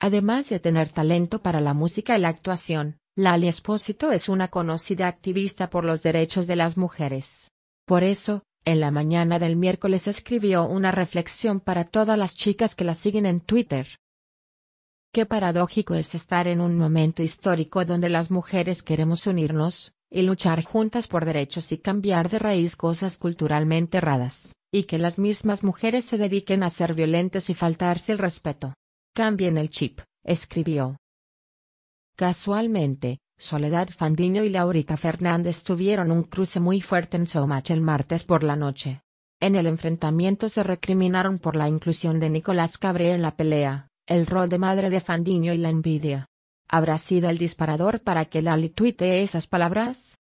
Además de tener talento para la música y la actuación, Lali Espósito es una conocida activista por los derechos de las mujeres. Por eso, en la mañana del miércoles escribió una reflexión para todas las chicas que la siguen en Twitter. Qué paradójico es estar en un momento histórico donde las mujeres queremos unirnos, y luchar juntas por derechos y cambiar de raíz cosas culturalmente erradas, y que las mismas mujeres se dediquen a ser violentas y faltarse el respeto. Cambien el chip, escribió. Casualmente, Soledad Fandiño y Laurita Fernández tuvieron un cruce muy fuerte en Somach el martes por la noche. En el enfrentamiento se recriminaron por la inclusión de Nicolás Cabré en la pelea, el rol de madre de Fandiño y la envidia. ¿Habrá sido el disparador para que Lali tuite esas palabras?